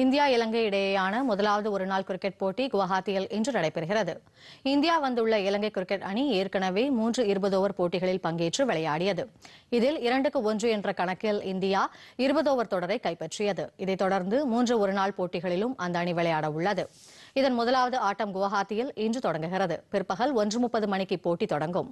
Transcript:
India இலங்கை இடையேயான முதலாவது ஒருநாள் கிரிக்கெட் போட்டி குவஹாத்தியில் இன்று நடைபெறுகிறது இந்தியா வந்துள்ள இலங்கை கிரிக்கெட் அணி ஏற்கனவே மூன்று இருபது ஓவர் போட்டிகளில் பங்கேற்று விளையாடியது இதில் இரண்டுக்கு ஒன்று என்ற கணக்கில் இந்தியா இருபது ஓவர் தொடரை கைப்பற்றியது இதைத் தொடர்ந்து மூன்று ஒருநாள் போட்டிகளிலும் அந்த அணி விளையாட உள்ளது இதன் முதலாவது ஆட்டம் குவஹாத்தியில் இன்று தொடங்குகிறது பிற்பகல் ஒன்று முப்பது மணிக்கு போட்டி தொடங்கும்